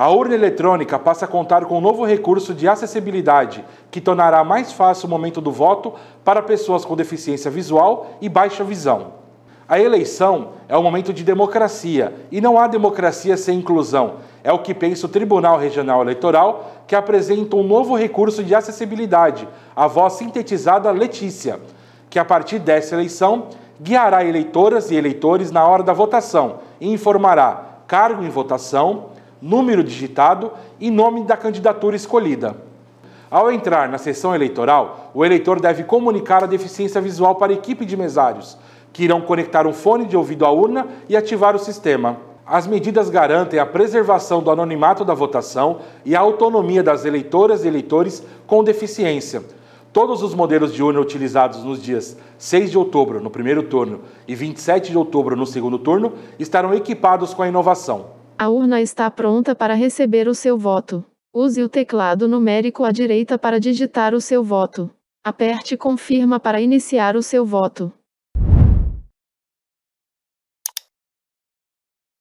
A urna eletrônica passa a contar com um novo recurso de acessibilidade, que tornará mais fácil o momento do voto para pessoas com deficiência visual e baixa visão. A eleição é um momento de democracia e não há democracia sem inclusão. É o que pensa o Tribunal Regional Eleitoral, que apresenta um novo recurso de acessibilidade, a voz sintetizada Letícia, que a partir dessa eleição guiará eleitoras e eleitores na hora da votação e informará cargo em votação número digitado e nome da candidatura escolhida. Ao entrar na sessão eleitoral, o eleitor deve comunicar a deficiência visual para a equipe de mesários, que irão conectar um fone de ouvido à urna e ativar o sistema. As medidas garantem a preservação do anonimato da votação e a autonomia das eleitoras e eleitores com deficiência. Todos os modelos de urna utilizados nos dias 6 de outubro, no primeiro turno, e 27 de outubro, no segundo turno, estarão equipados com a inovação. A urna está pronta para receber o seu voto. Use o teclado numérico à direita para digitar o seu voto. Aperte Confirma para iniciar o seu voto.